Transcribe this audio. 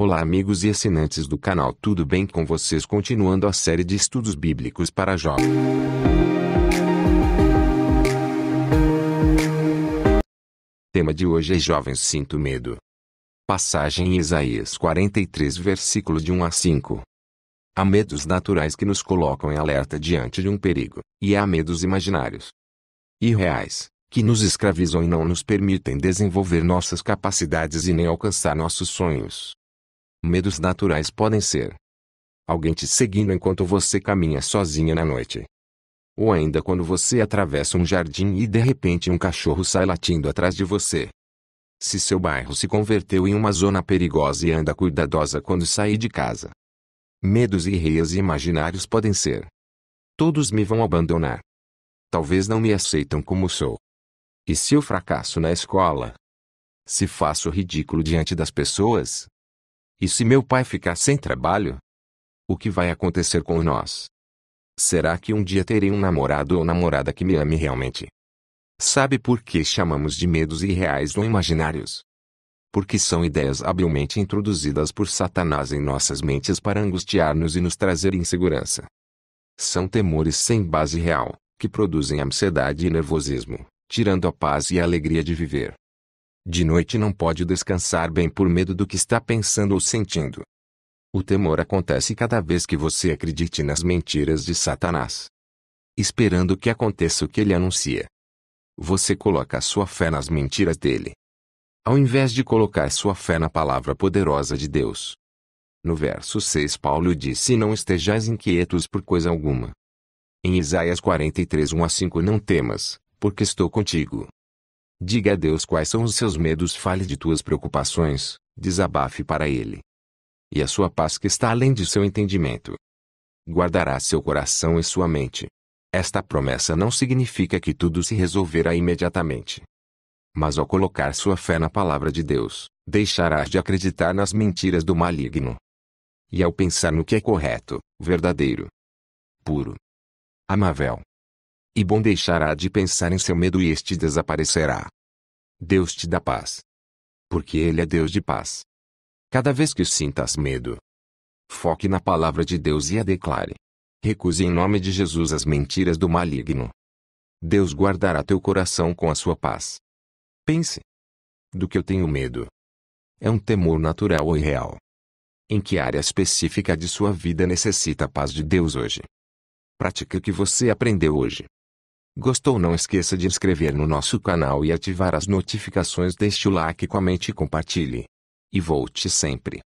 Olá amigos e assinantes do canal Tudo Bem Com Vocês continuando a série de estudos bíblicos para jovens. Tema de hoje é Jovens Sinto Medo. Passagem em Isaías 43 versículo de 1 a 5. Há medos naturais que nos colocam em alerta diante de um perigo, e há medos imaginários e reais, que nos escravizam e não nos permitem desenvolver nossas capacidades e nem alcançar nossos sonhos. Medos naturais podem ser alguém te seguindo enquanto você caminha sozinha na noite. Ou ainda quando você atravessa um jardim e de repente um cachorro sai latindo atrás de você. Se seu bairro se converteu em uma zona perigosa e anda cuidadosa quando sair de casa. Medos e reias imaginários podem ser. Todos me vão abandonar. Talvez não me aceitam como sou. E se eu fracasso na escola? Se faço ridículo diante das pessoas? E se meu pai ficar sem trabalho? O que vai acontecer com nós? Será que um dia terei um namorado ou namorada que me ame realmente? Sabe por que chamamos de medos irreais ou imaginários? Porque são ideias habilmente introduzidas por Satanás em nossas mentes para angustiar-nos e nos trazer insegurança. São temores sem base real, que produzem ansiedade e nervosismo, tirando a paz e a alegria de viver. De noite não pode descansar bem por medo do que está pensando ou sentindo. O temor acontece cada vez que você acredite nas mentiras de Satanás. Esperando que aconteça o que ele anuncia. Você coloca sua fé nas mentiras dele. Ao invés de colocar sua fé na palavra poderosa de Deus. No verso 6 Paulo disse não estejais inquietos por coisa alguma. Em Isaías 43 1 a 5 não temas, porque estou contigo. Diga a Deus quais são os seus medos, fale de tuas preocupações, desabafe para Ele. E a sua paz que está além de seu entendimento guardará seu coração e sua mente. Esta promessa não significa que tudo se resolverá imediatamente. Mas ao colocar sua fé na palavra de Deus, deixarás de acreditar nas mentiras do maligno. E ao pensar no que é correto, verdadeiro, puro, amável, e bom deixará de pensar em seu medo e este desaparecerá. Deus te dá paz. Porque Ele é Deus de paz. Cada vez que sintas medo, foque na palavra de Deus e a declare. Recuse em nome de Jesus as mentiras do maligno. Deus guardará teu coração com a sua paz. Pense. Do que eu tenho medo? É um temor natural ou irreal? Em que área específica de sua vida necessita a paz de Deus hoje? Pratique o que você aprendeu hoje. Gostou? Não esqueça de inscrever no nosso canal e ativar as notificações, deixe o like, comente e compartilhe. E volte sempre.